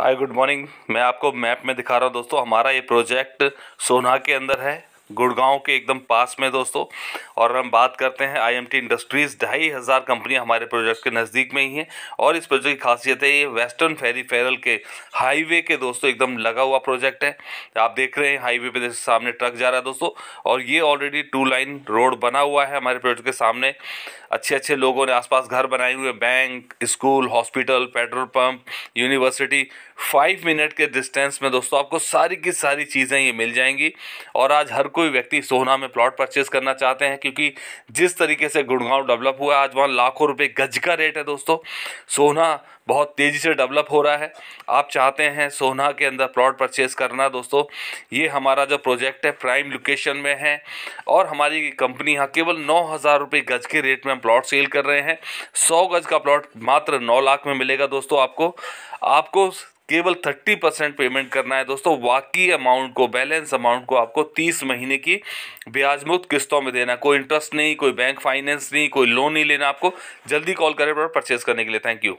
hi good morning मैं आपको map में दिखा रहा हूँ दोस्तों हमारा ये प्रोजेक्ट सोना के अंदर है गुड़गांव के एकदम पास में दोस्तों और हम बात करते हैं आईएमटी इंडस्ट्रीज़ ढाई हज़ार कंपनियाँ हमारे प्रोजेक्ट के नज़दीक में ही हैं और इस प्रोजेक्ट की खासियत है ये वेस्टर्न फेरी फेरल के हाईवे के दोस्तों एकदम लगा हुआ प्रोजेक्ट है आप देख रहे हैं हाईवे पर जैसे सामने ट्रक जा रहा है दोस्तों और ये ऑलरेडी टू लाइन रोड बना हुआ है हमारे प्रोजेक्ट के सामने अच्छे अच्छे लोगों ने आसपास घर बनाए हुए bank school hospital petrol pump university five minute के डिस्टेंस में दोस्तों आपको सारी की सारी चीज़ें ये मिल जाएंगी और आज हर कोई व्यक्ति सोहना में प्लॉट परचेज करना चाहते हैं क्योंकि जिस तरीके से गुड़गांव डेवलप हुआ आज वहाँ लाखों रुपए गज का रेट है दोस्तों सोहना बहुत तेज़ी से डेवलप हो रहा है आप चाहते हैं सोना के अंदर प्लॉट परचेज करना दोस्तों ये हमारा जो प्रोजेक्ट है प्राइम लोकेशन में है और हमारी कंपनी यहाँ केवल नौ हज़ार रुपये गज के रेट में हम प्लॉट सेल कर रहे हैं सौ गज का प्लॉट मात्र नौ लाख में मिलेगा दोस्तों आपको आपको केवल थर्टी परसेंट पेमेंट करना है दोस्तों बाकी अमाउंट को बैलेंस अमाउंट को आपको तीस महीने की ब्याज मुक्त किस्तों में देना कोई इंटरेस्ट नहीं कोई बैंक फाइनेंस नहीं कोई लोन नहीं लेना आपको जल्दी कॉल करें परचेज करने के लिए थैंक यू